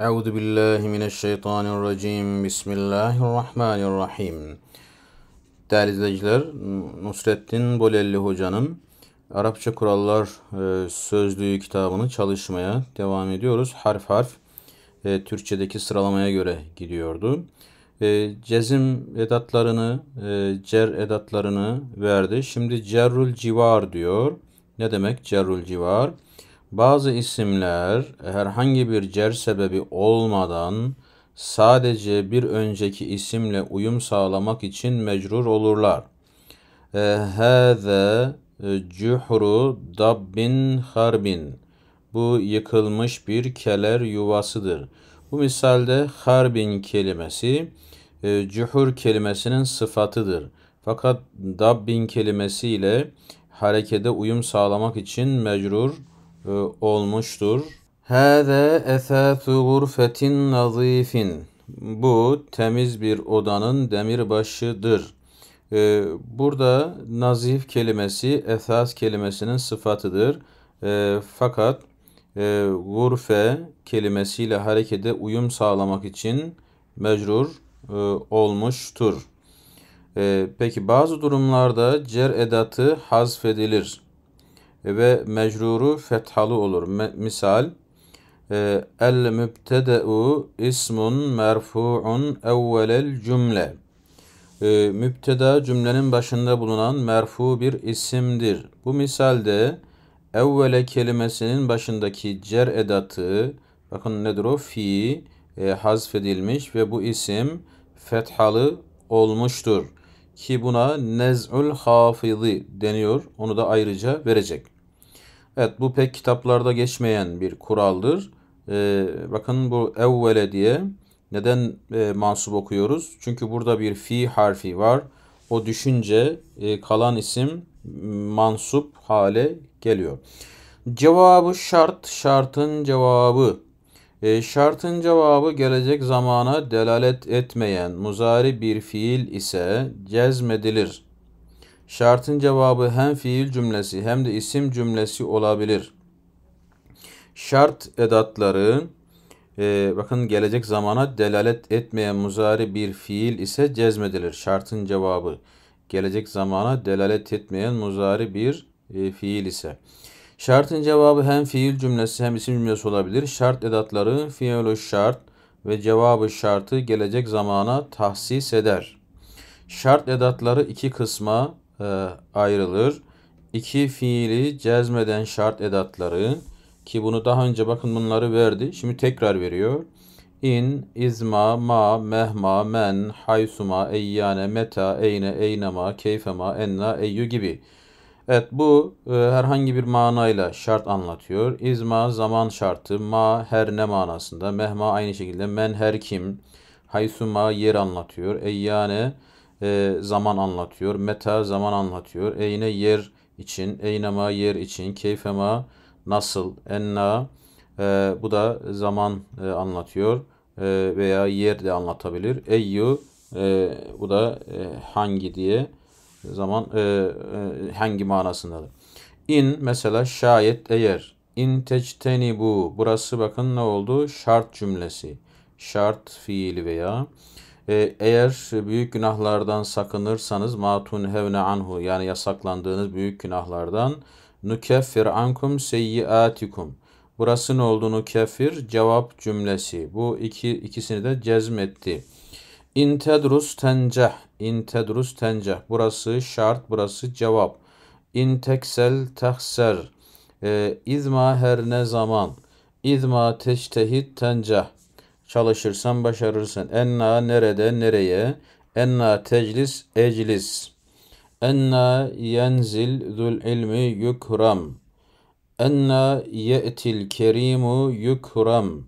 أعوذ بالله من الşeytan الرجيم Bismillahirrahmanirrahim Değerli izleyiciler, Nusrettin Bolelli Hoca'nın Arapça Kurallar e, Sözlüğü kitabını çalışmaya devam ediyoruz. Harf harf e, Türkçedeki sıralamaya göre gidiyordu. E, cezim edatlarını, cer edatlarını verdi. Şimdi cerrül civar diyor. Ne demek cerrül civar? Cerrül civar. Bazı isimler herhangi bir cer sebebi olmadan sadece bir önceki isimle uyum sağlamak için mecrur olurlar. E, Hâze cühru dabbin harbin. Bu yıkılmış bir keler yuvasıdır. Bu misalde harbin kelimesi e, cühur kelimesinin sıfatıdır. Fakat dabbin kelimesiyle harekede uyum sağlamak için mecrur e, olmuştur. Hâze esâsü gurfetin nazifin. Bu temiz bir odanın demirbaşıdır. E, burada nazif kelimesi esas kelimesinin sıfatıdır. E, fakat e, gurfe kelimesiyle harekete uyum sağlamak için mecrur olmuştur. peki bazı durumlarda cer edatı hazfedilir ve mecruru fethalı olur. Me misal e, el mübtedeu ismun merfu'un evvelel cümle. E, mübteda cümlenin başında bulunan merfu bir isimdir. Bu misalde evvele kelimesinin başındaki cer edatı bakın nedir o? Fi e, hazfedilmiş ve bu isim fethalı olmuştur. Ki buna nez'ül hafizi deniyor. Onu da ayrıca verecek. Evet bu pek kitaplarda geçmeyen bir kuraldır. Ee, bakın bu evvele diye neden e, mansup okuyoruz? Çünkü burada bir fi harfi var. O düşünce e, kalan isim mansup hale geliyor. Cevabı şart, şartın cevabı. E, şartın cevabı gelecek zamana delalet etmeyen muzari bir fiil ise cezmedilir. Şartın cevabı hem fiil cümlesi hem de isim cümlesi olabilir. Şart edatları e, bakın gelecek zamana delalet etmeyen muzari bir fiil ise cezmedilir. Şartın cevabı gelecek zamana delalet etmeyen muzari bir e, fiil ise. Şartın cevabı hem fiil cümlesi hem isim cümlesi olabilir. Şart edatları fiilü şart ve cevabı şartı gelecek zamana tahsis eder. Şart edatları iki kısma ee, ayrılır. İki fiili cezmeden şart edatları ki bunu daha önce bakın bunları verdi. Şimdi tekrar veriyor. İn, izma, ma, mehma, men, haysuma, eyyane, meta, eyne, eynema, keyfema, enna, eyyü gibi. Evet bu e, herhangi bir manayla şart anlatıyor. İzma zaman şartı, ma her ne manasında, mehma aynı şekilde, men her kim, haysuma yer anlatıyor, eyyane e, zaman anlatıyor. Meta zaman anlatıyor. Eyne yer için, eynema yer için, keyfema nasıl, enna e, bu da zaman e, anlatıyor e, veya yer de anlatabilir. Eyyu e, bu da e, hangi diye zaman e, e, hangi manasındadır. İn mesela şayet eğer in teçteni bu burası bakın ne oldu şart cümlesi şart fiili veya ee, eğer büyük günahlardan sakınırsanız matun hevne anhu yani yasaklandığınız büyük günahlardan nukeffir ankum seyyiatikum. Burası ne oldu nukeffir? Cevap cümlesi. Bu iki ikisini de cezmetti. İn tedrus tenceh. İn tedrus Burası şart, burası cevap. İn teksel tehser. Ee, izma her ne zaman. İzma teştehit tenceh. Çalışırsan başarırsın. Enna nerede nereye? Enna teclis eclis. Enna yenzil zul ilmi yukram. Enna ye'til kerimu yukram.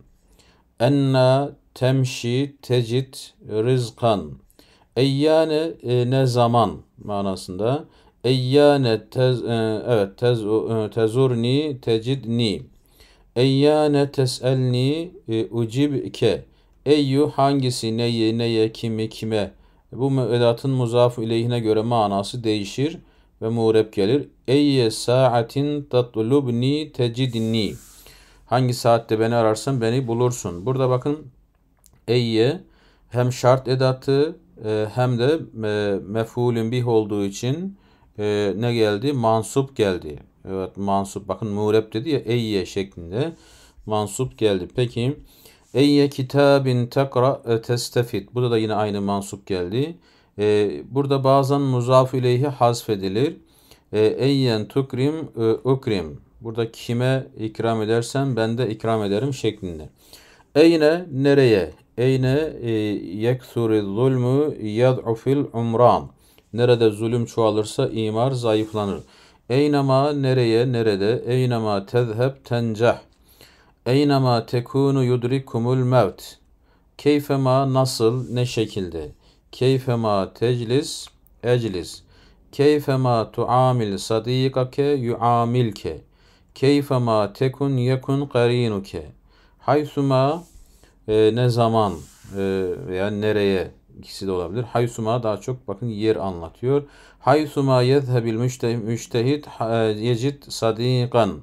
Enna temşi tecit rızkan. Eyyane e, ne zaman manasında. Eyyane tez, e, evet tez, e, tezurni tecidni. Eyyâne tes'elni e, ucibke. Eyyü hangisi, neye neye, kimi, kime. Bu müedatın muzaf ileyhine göre manası değişir ve mureb gelir. Eyye saatin tatlubni tecidni. Hangi saatte beni ararsan beni bulursun. Burada bakın eyye hem şart edatı e, hem de e, mefulün bih olduğu için ne geldi? Mansup geldi. Evet mansup bakın mureb dedi ya eyye şeklinde mansup geldi. Peki eyye kitabin tekra e, testefit. Burada da yine aynı mansup geldi. Ee, burada bazen muzaf ileyhi hazfedilir. Ee, eyyen tukrim e, ukrim. Burada kime ikram edersen ben de ikram ederim şeklinde. Eyne nereye? Eyne e, yeksuri zulmü yed'ufil umran. Nerede zulüm çoğalırsa imar zayıflanır. Eynama nereye, nerede? Eynama tezheb tenceh. Eynama tekunu yudrikumul mevt. Keyfema nasıl, ne şekilde? Keyfema teclis, eclis. Keyfema tuamil sadikake yuamilke. Keyfema tekun yekun karinuke. Haysuma e, ne zaman e, veya nereye ikisi de olabilir. Haysuma daha çok bakın yer anlatıyor. Haysuma yezhebil müştehit e, yecid sadikan.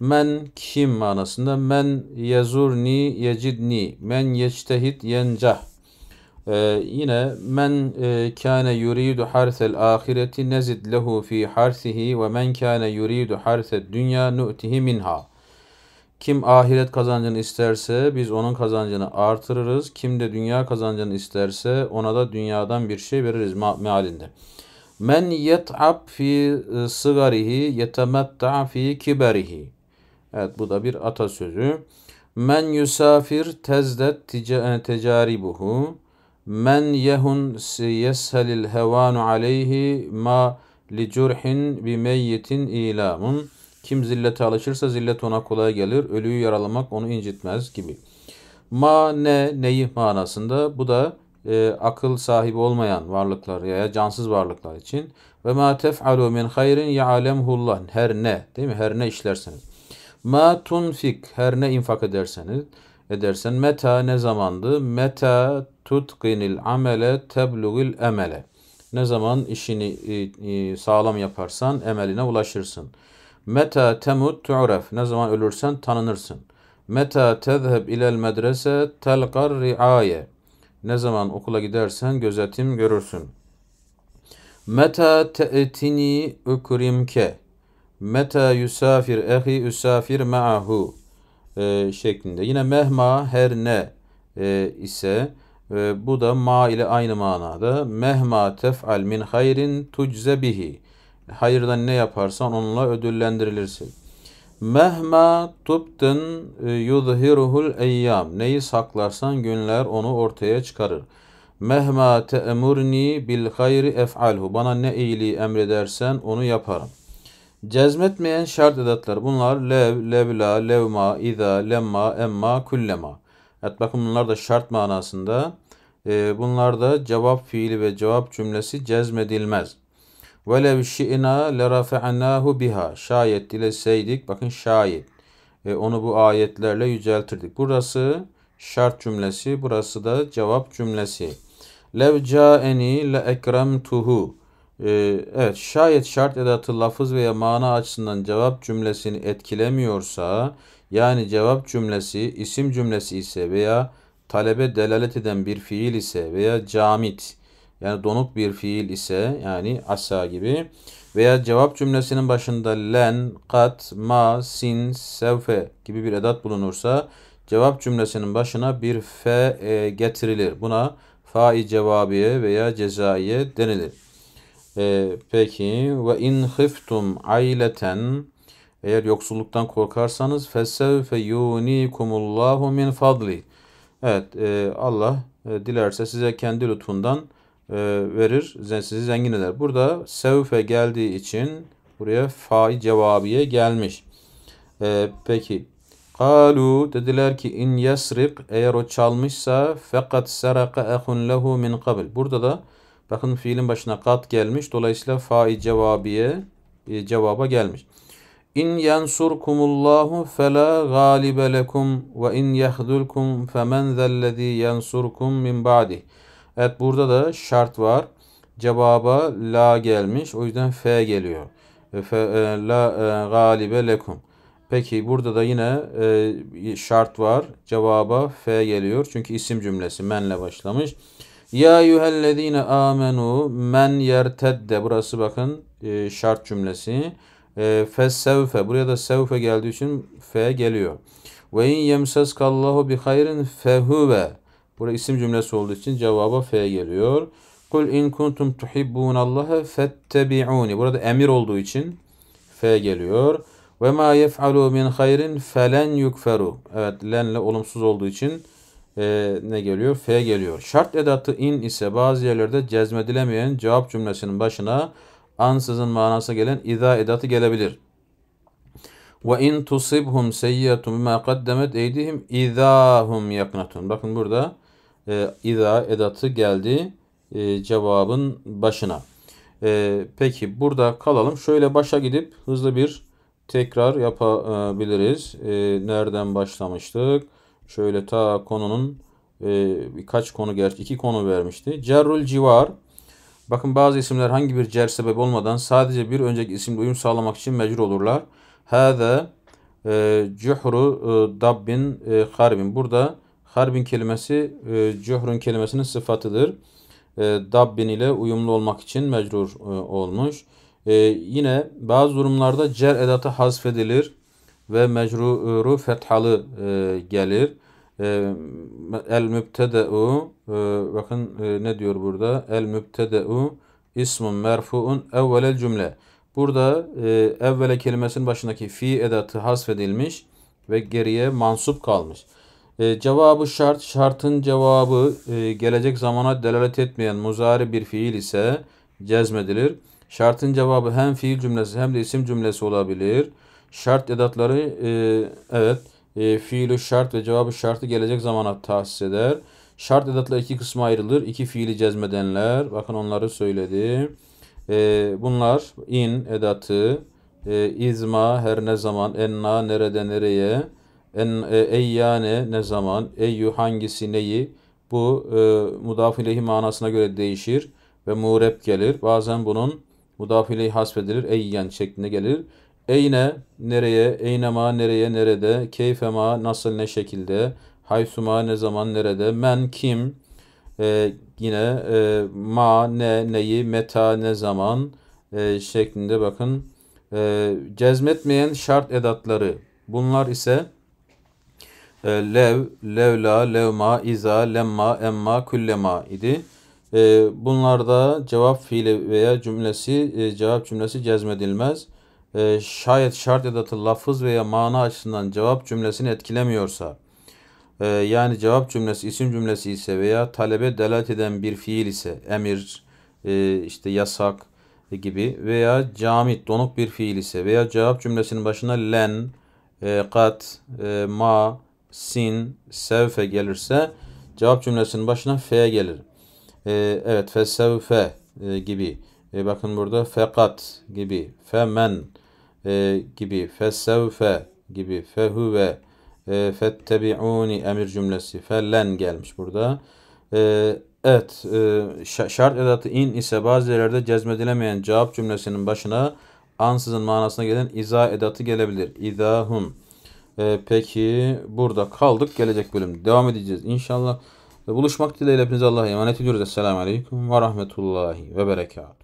Men kim manasında men yezurni yecidni men yeçtehit yencah. Ee, yine men e, kâne yuridu harsel ahireti nezid lehu fi harsihi ve men kâne yuridu harsel dünya nu'tihi minha. Kim ahiret kazancını isterse biz onun kazancını artırırız. Kim de dünya kazancını isterse ona da dünyadan bir şey veririz mealinde. Men yet'ab fi e, sigarihi yetemetta fi kiberihi. Evet bu da bir atasözü. Men yusafir tezdet e, tecaribuhu. Men yehun yeshelil hevanu aleyhi ma li curhin bi meyyitin ilamun. Kim zillete alışırsa zillet ona kolay gelir. Ölüyü yaralamak onu incitmez gibi. Ma ne neyi manasında bu da e, akıl sahibi olmayan varlıklar ya cansız varlıklar için ve ma tef'alu min hayrin ya'lemhullah her ne değil mi her ne işlerseniz ma tunfik her ne infak ederseniz edersen meta ne zamandı meta tutqinil amele teblugil emele ne zaman işini e, e, sağlam yaparsan emeline ulaşırsın. Meta temut tu'raf. Ne zaman ölürsen tanınırsın. Meta tezheb ilel medrese telkar riaye. Ne zaman okula gidersen gözetim görürsün. Meta te'tini ukrimke. Meta yusafir ehi yusafir ma'ahu. E, şeklinde. Yine mehma her ne e, ise e, bu da ma ile aynı manada. Mehma tef'al min hayrin tucze bihi hayırdan ne yaparsan onunla ödüllendirilirsin. Mehma tubtın e, yuzhiruhul eyyam. Neyi saklarsan günler onu ortaya çıkarır. Mehma te'emurni bil hayri ef'alhu. Bana ne iyiliği emredersen onu yaparım. Cezmetmeyen şart edatlar. Bunlar lev, levla, levma, iza, lemma, emma, kullema. Evet bakın bunlar da şart manasında. E, bunlar da cevap fiili ve cevap cümlesi cezmedilmez. Velev şi'na lerafe'nâhu biha. Şayet dileseydik. Bakın şayet. E, onu bu ayetlerle yüceltirdik. Burası şart cümlesi. Burası da cevap cümlesi. Lev ca'eni le ekremtuhu. E, evet şayet şart edatı lafız veya mana açısından cevap cümlesini etkilemiyorsa yani cevap cümlesi isim cümlesi ise veya talebe delalet eden bir fiil ise veya camit yani donuk bir fiil ise yani asa gibi veya cevap cümlesinin başında len, kat, ma, sin, sevfe gibi bir edat bulunursa cevap cümlesinin başına bir fe e, getirilir. Buna fai cevabiye veya cezaiye denilir. E, peki ve in khiftum aileten eğer yoksulluktan korkarsanız fesevfe yunikumullahu min fadli. Evet e, Allah e, dilerse size kendi lütfundan e, verir, sizi zengin eder. Burada sevfe geldiği için buraya fa'i cevabiye gelmiş. E, peki Kalu dediler ki in yesrik eğer o çalmışsa fakat seraka ehun lehu min kabl. Burada da bakın fiilin başına kat gelmiş. Dolayısıyla fa'i cevabiye e, cevaba gelmiş. İn yansurkumullahu fela galibe lekum ve in yehdulkum femen zellezî yansurkum min ba'dih. Evet burada da şart var. Cevaba la gelmiş. O yüzden f geliyor. Fe, e, la e, galibe lekum. Peki burada da yine e, şart var. Cevaba F geliyor. Çünkü isim cümlesi menle başlamış. Ya yuhellezine amenu men yertedde. Burası bakın e, şart cümlesi. E, Fessevfe. Buraya da sevfe geldiği için F geliyor. Ve in yemseskallahu bi hayrin fehuve. Burada isim cümlesi olduğu için cevaba F geliyor. Kul in kuntum tuhibbunallaha fettebi'uni. Burada emir olduğu için F geliyor. Ve ma yef'alu min hayrin felen yukferu. Evet lenle olumsuz olduğu için e, ne geliyor? F geliyor. Şart edatı in ise bazı yerlerde cezmedilemeyen cevap cümlesinin başına ansızın manası gelen ida edatı gelebilir. Ve in tusibhum seyyatun bima qaddemet eydihim idahum yaknatun. Bakın burada e, ee, ida edatı geldi e, cevabın başına. E, peki burada kalalım. Şöyle başa gidip hızlı bir tekrar yapabiliriz. E, nereden başlamıştık? Şöyle ta konunun e, birkaç konu gerçi iki konu vermişti. Cerrul civar. Bakın bazı isimler hangi bir cer sebep olmadan sadece bir önceki isimle uyum sağlamak için mecbur olurlar. Hâze e, cuhru e, dabbin e, harbin. Burada Harbin kelimesi e, cuhrun kelimesinin sıfatıdır. E, dabbin ile uyumlu olmak için mecrur e, olmuş. E, yine bazı durumlarda cer edatı hasfedilir ve mecruru fethalı e, gelir. E, el mübtedeu e, bakın e, ne diyor burada? El mübtedeu ismun merfuun evvelel cümle. Burada e, evvele kelimesinin başındaki fi edatı hasfedilmiş ve geriye mansup kalmış. E, cevabı şart, şartın cevabı e, gelecek zamana delalet etmeyen muzari bir fiil ise cezmedilir. Şartın cevabı hem fiil cümlesi hem de isim cümlesi olabilir. Şart edatları e, evet e, fiili şart ve cevabı şartı gelecek zamana tahsis eder. Şart edatları iki kısma ayrılır. İki fiili cezmedenler. Bakın onları söyledi. E, bunlar in edatı, e, izma her ne zaman, enna nerede nereye, en e, eyyane ne zaman, eyyü hangisi neyi bu e, mudafilehi manasına göre değişir ve mureb gelir. Bazen bunun mudafilehi hasfedilir, eyyen şeklinde gelir. Eyne nereye, eynema nereye, nerede, keyfema nasıl ne şekilde, haysuma ne zaman nerede, men kim, e, yine e, ma ne neyi, meta ne zaman e, şeklinde bakın. E, cezmetmeyen şart edatları bunlar ise e, lev, levla, levma, iza, lemma, emma, küllema idi. E, bunlarda cevap fiili veya cümlesi, e, cevap cümlesi cezmedilmez. Şayet şart edatı lafız veya mana açısından cevap cümlesini etkilemiyorsa, yani cevap cümlesi isim cümlesi ise veya talebe delalet eden bir fiil ise, emir, işte yasak gibi veya camit, donuk bir fiil ise veya cevap cümlesinin başına len, kat, ma, sin, sevfe gelirse cevap cümlesinin başına ee, fe gelir. E, evet fesevfe e, gibi. E, bakın burada fekat gibi, femen e, gibi, sevfe gibi, fehüve, e, fettebi'uni emir cümlesi, fellen gelmiş burada. E, evet, e, şart edatı in ise bazı yerlerde cezmedilemeyen cevap cümlesinin başına ansızın manasına gelen iza edatı gelebilir. İdahum. E, peki burada kaldık. Gelecek bölüm devam edeceğiz inşallah. E, buluşmak dileğiyle hepinize Allah'a emanet ediyoruz. Esselamu Aleyküm ve Rahmetullahi ve Berekatuhu.